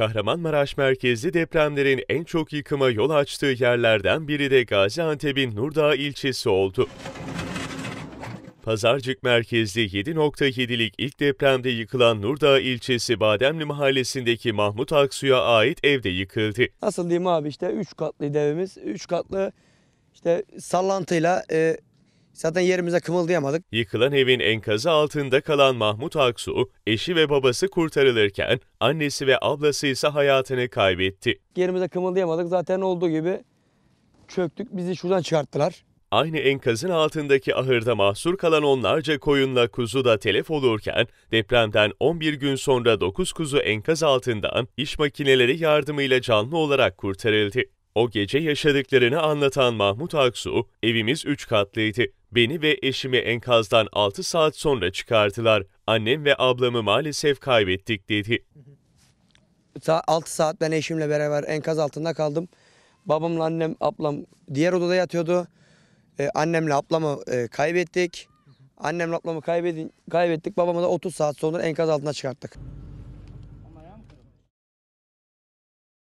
Kahramanmaraş merkezli depremlerin en çok yıkıma yol açtığı yerlerden biri de Gaziantep'in Nurdağ ilçesi oldu. Pazarcık merkezli 7.7'lik ilk depremde yıkılan Nurdağ ilçesi Bademli mahallesindeki Mahmut Aksu'ya ait evde yıkıldı. Nasıl diyeyim abi işte 3 katlı evimiz. 3 katlı işte sallantıyla e, Zaten yerimize kımıldayamadık. Yıkılan evin enkazı altında kalan Mahmut Aksu, eşi ve babası kurtarılırken annesi ve ablası ise hayatını kaybetti. Yerimize kımıldayamadık. Zaten olduğu gibi çöktük. Bizi şuradan çıkarttılar. Aynı enkazın altındaki ahırda mahsur kalan onlarca koyunla kuzu da telef olurken depremden 11 gün sonra 9 kuzu enkaz altından iş makineleri yardımıyla canlı olarak kurtarıldı. O gece yaşadıklarını anlatan Mahmut Aksu, evimiz 3 katlıydı. Beni ve eşimi enkazdan 6 saat sonra çıkarttılar. Annem ve ablamı maalesef kaybettik dedi. 6 saat ben eşimle beraber enkaz altında kaldım. Babamla annem, ablam diğer odada yatıyordu. Ee, annemle ablamı e, kaybettik. Annemle ablamı kaybedin, kaybettik. Babamı da 30 saat sonra enkaz altında çıkarttık.